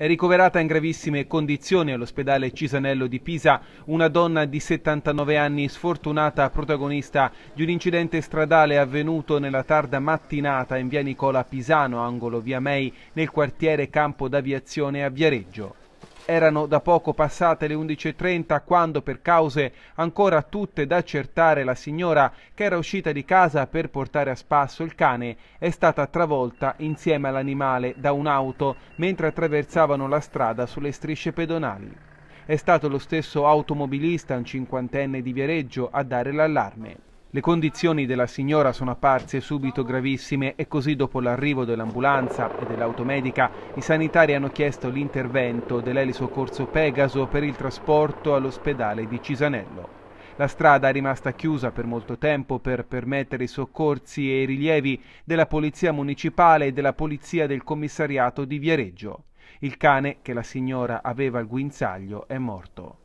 È ricoverata in gravissime condizioni all'ospedale Cisanello di Pisa una donna di 79 anni sfortunata protagonista di un incidente stradale avvenuto nella tarda mattinata in via Nicola Pisano, angolo via Mei, nel quartiere Campo d'Aviazione a Viareggio. Erano da poco passate le 11.30 quando per cause ancora tutte da accertare la signora che era uscita di casa per portare a spasso il cane è stata travolta insieme all'animale da un'auto mentre attraversavano la strada sulle strisce pedonali. È stato lo stesso automobilista, un cinquantenne di Viareggio, a dare l'allarme. Le condizioni della signora sono apparse subito gravissime e così dopo l'arrivo dell'ambulanza e dell'automedica i sanitari hanno chiesto l'intervento dell'elisoccorso Pegaso per il trasporto all'ospedale di Cisanello. La strada è rimasta chiusa per molto tempo per permettere i soccorsi e i rilievi della Polizia Municipale e della Polizia del Commissariato di Viareggio. Il cane che la signora aveva al guinzaglio è morto.